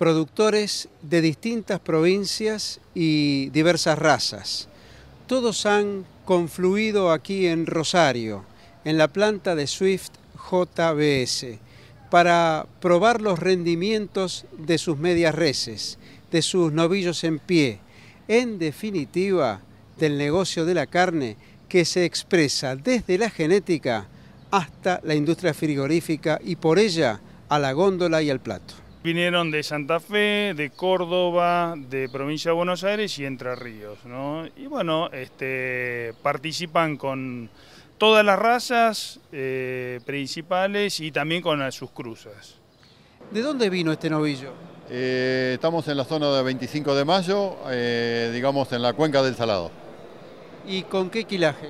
productores de distintas provincias y diversas razas. Todos han confluido aquí en Rosario, en la planta de Swift JBS, para probar los rendimientos de sus medias reses, de sus novillos en pie, en definitiva del negocio de la carne que se expresa desde la genética hasta la industria frigorífica y por ella a la góndola y al plato vinieron de Santa Fe, de Córdoba, de provincia de Buenos Aires y Entre Ríos, ¿no? Y bueno, este, participan con todas las razas eh, principales y también con sus cruzas. ¿De dónde vino este novillo? Eh, estamos en la zona de 25 de mayo, eh, digamos en la cuenca del Salado. ¿Y con qué quilaje?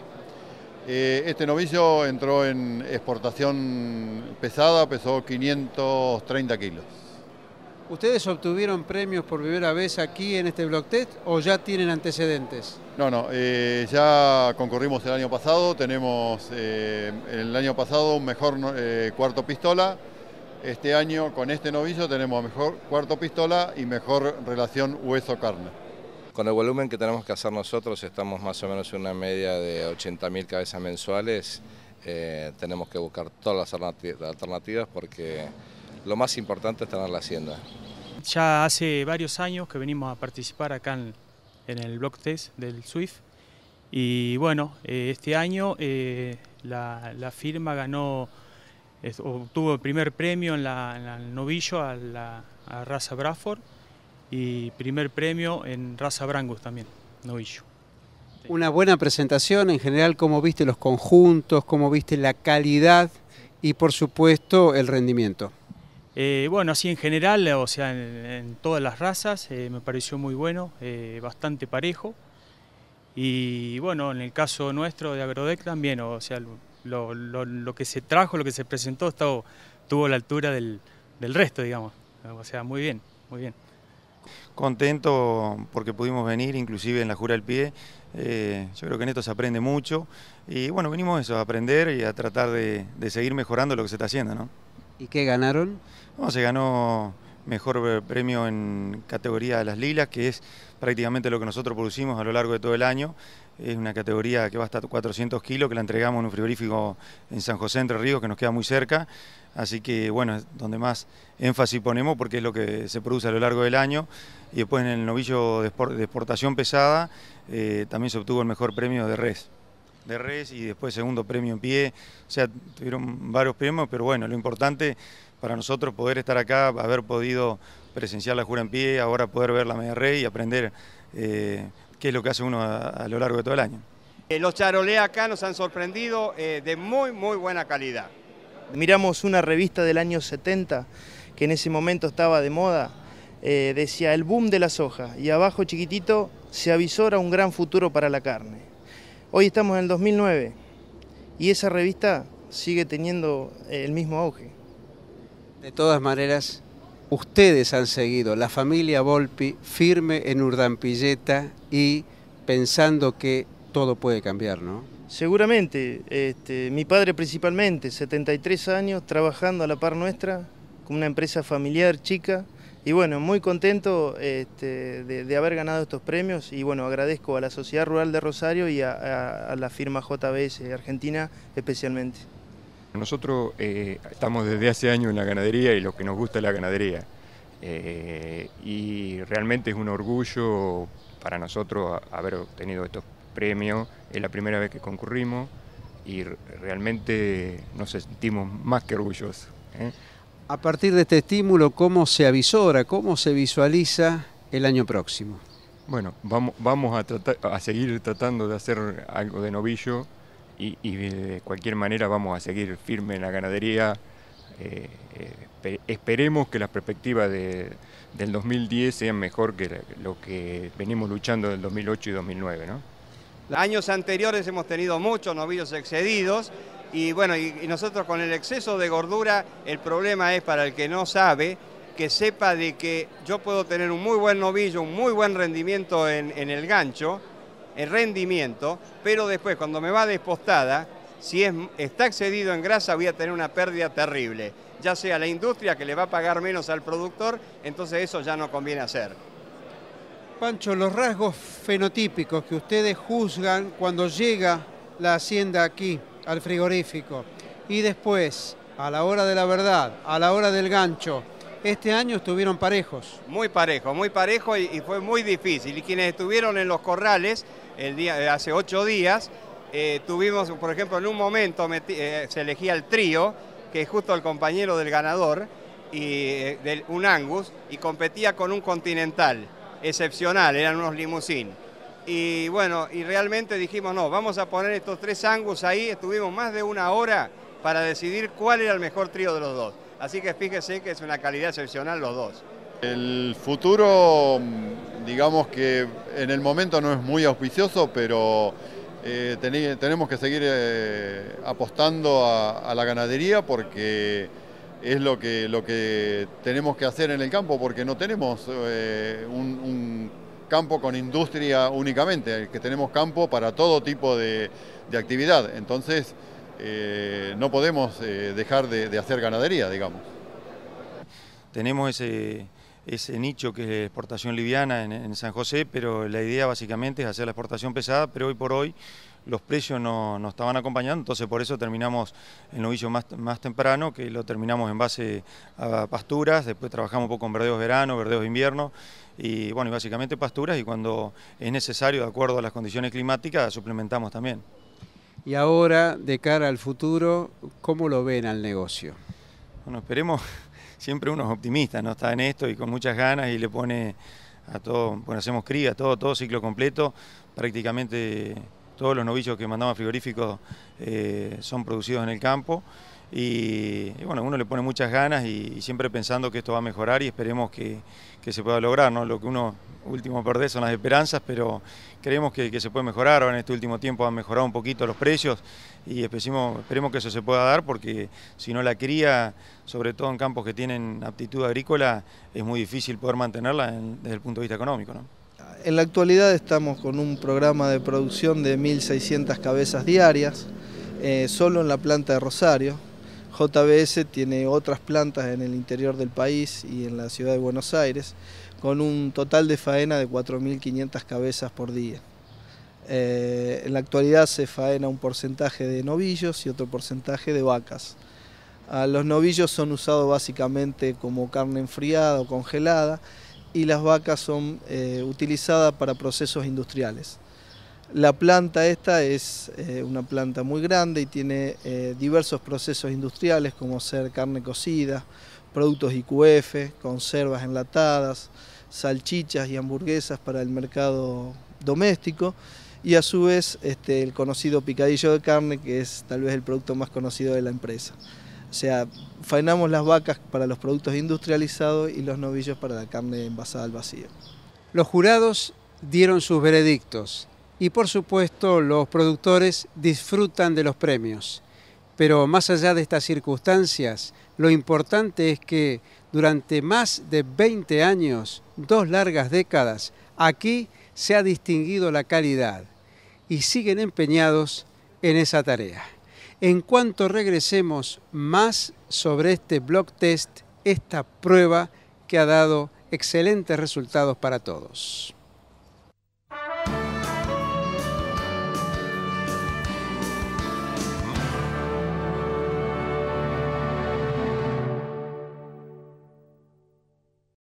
este novillo entró en exportación pesada, pesó 530 kilos. ¿Ustedes obtuvieron premios por primera vez aquí en este Block Test o ya tienen antecedentes? No, no, eh, ya concurrimos el año pasado, tenemos eh, el año pasado un mejor eh, cuarto pistola, este año con este novillo tenemos mejor cuarto pistola y mejor relación hueso-carne. Con el volumen que tenemos que hacer nosotros, estamos más o menos en una media de 80.000 cabezas mensuales, tenemos que buscar todas las alternativas porque lo más importante es tener la hacienda. Ya hace varios años que venimos a participar acá en, el block test del SWIFT y bueno, eh, este año eh, la, firma ganó, obtuvo el primer premio en, la, el novillo a la raza Bradford y primer premio en raza Brangus también, novillo. Una buena presentación en general, cómo viste los conjuntos, cómo viste la calidad y por supuesto el rendimiento. Eh, bueno, así en general, o sea, en, todas las razas, eh, me pareció muy bueno, eh, bastante parejo. Y bueno, en el caso nuestro de Agrodec también, o sea, lo, que se trajo, lo que se presentó, estuvo tuvo la altura del, resto, digamos. O sea, muy bien, muy bien. Contento porque pudimos venir, inclusive en la Jura del Pie. yo creo que en esto se aprende mucho. Y bueno, venimos eso, a aprender y a tratar de seguir mejorando lo que se está haciendo, ¿no? ¿Y qué ganaron? se ganó mejor eh, premio en categoría de las lilas, que es prácticamente lo que nosotros producimos a lo largo de todo el año. Es una categoría que va hasta 400 kilos, que la entregamos en un frigorífico en San José, Entre Ríos, que nos queda muy cerca. Así que, bueno, es donde más énfasis ponemos porque es lo que se produce a lo largo del año. Y después en el novillo de exportación pesada eh, también se obtuvo el mejor premio de res de y después segundo premio en pie. O sea, tuvieron varios premios, pero bueno, lo importante para nosotros poder estar acá, haber podido presenciar la jura en pie, ahora poder ver la media rey y aprender eh, qué es lo que hace uno a, lo largo de todo el año. Eh, los charolés acá nos han sorprendido eh, de muy, muy buena calidad. Miramos una revista del año 70, que en ese momento estaba de moda, decía el boom de las hojas, y abajo chiquitito se avisora un gran futuro para la carne. Hoy estamos en el 2009 y esa revista sigue teniendo eh, el mismo auge. De todas maneras, ustedes han seguido, la familia Volpi, firme en Urdampilleta y pensando que todo puede cambiar, ¿no? Seguramente, este, mi padre principalmente, 73 años, trabajando a la par nuestra, con una empresa familiar chica, y bueno, muy contento este, de, haber ganado estos premios y bueno, agradezco a la Sociedad Rural de Rosario y a, la firma JBS Argentina especialmente. Nosotros eh, estamos desde hace años en la ganadería y lo que nos gusta es la ganadería. Eh, y realmente es un orgullo para nosotros haber obtenido estos premios. Es la primera vez que concurrimos y realmente nos sentimos más que orgullosos. ¿eh? a partir de este estímulo, ¿cómo se avisora, cómo se visualiza el año próximo? Bueno, vamos, a, seguir tratando de hacer algo de novillo y, de cualquier manera vamos a seguir firme en la ganadería. Eh, eh, esperemos que las perspectivas del 2010 sean mejor que lo que venimos luchando del 2008 y 2009. ¿no? Años anteriores hemos tenido muchos novillos excedidos y bueno, y, nosotros con el exceso de gordura, el problema es para el que no sabe, que sepa de que yo puedo tener un muy buen novillo, un muy buen rendimiento en, el gancho, el rendimiento, pero después cuando me va despostada, si está excedido en grasa voy a tener una pérdida terrible, ya sea la industria que le va a pagar menos al productor, entonces eso ya no conviene hacer. Pancho, los rasgos fenotípicos que ustedes juzgan cuando llega la hacienda aquí, al frigorífico. Y después, a la hora de la verdad, a la hora del gancho, este año estuvieron parejos. Muy parejos, muy parejos y, fue muy difícil. Y quienes estuvieron en los corrales el día, eh, hace ocho días, eh, tuvimos, por ejemplo, en un momento eh, se elegía el trío, que es justo el compañero del ganador, y un Angus y competía con un Continental. Excepcional, eran unos limusín. Y bueno, y realmente dijimos, no, vamos a poner estos tres angus ahí. Estuvimos más de una hora para decidir cuál era el mejor trío de los dos. Así que fíjese que es una calidad excepcional los dos. El futuro, digamos que en el momento no es muy auspicioso, pero eh, tenemos que seguir eh, apostando a, la ganadería porque es lo que, lo que tenemos que hacer en el campo, porque no tenemos eh, un campo con industria únicamente, que tenemos campo para todo tipo de, actividad. Entonces, eh, no podemos eh, dejar de, hacer ganadería, digamos. Tenemos ese, nicho que es exportación liviana en, en San José, pero la idea básicamente es hacer la exportación pesada, pero hoy por hoy los precios no, estaban acompañando, entonces por eso terminamos el novillo más, temprano, que lo terminamos en base a pasturas, después trabajamos un poco con verdeos verano, verdeos invierno, y bueno, básicamente pasturas, y cuando es necesario, de acuerdo a las condiciones climáticas, suplementamos también. Y ahora, de cara al futuro, ¿cómo lo ven al negocio? Bueno, esperemos, siempre unos optimistas ¿no? Está en esto y con muchas ganas y le pone a todo, bueno, hacemos cría, todo, todo ciclo completo, prácticamente todos los novillos que mandamos frigoríficos eh, son producidos en el campo. Y, bueno, uno le pone muchas ganas y, siempre pensando que esto va a mejorar y esperemos que, se pueda lograr, ¿no? Lo que uno último perder son las esperanzas, pero creemos que, se puede mejorar, en este último tiempo han mejorado un poquito los precios y esperemos, que eso se pueda dar porque si no la cría, sobre todo en campos que tienen aptitud agrícola, es muy difícil poder mantenerla desde el punto de vista económico, ¿no? En la actualidad estamos con un programa de producción de 1.600 cabezas diarias, eh, solo en la planta de Rosario. JBS tiene otras plantas en el interior del país y en la ciudad de Buenos Aires, con un total de faena de 4.500 cabezas por día. Eh, en la actualidad se faena un porcentaje de novillos y otro porcentaje de vacas. Ah, los novillos son usados básicamente como carne enfriada o congelada y las vacas son eh, utilizadas para procesos industriales. La planta esta es eh, una planta muy grande y tiene eh, diversos procesos industriales como ser carne cocida, productos IQF, conservas enlatadas, salchichas y hamburguesas para el mercado doméstico y a su vez este, el conocido picadillo de carne que es tal vez el producto más conocido de la empresa. O sea, faenamos las vacas para los productos industrializados y los novillos para la carne envasada al vacío. Los jurados dieron sus veredictos y por supuesto los productores disfrutan de los premios. Pero más allá de estas circunstancias, lo importante es que durante más de 20 años, dos largas décadas, aquí se ha distinguido la calidad y siguen empeñados en esa tarea. En cuanto regresemos más sobre este blog test, esta prueba que ha dado excelentes resultados para todos.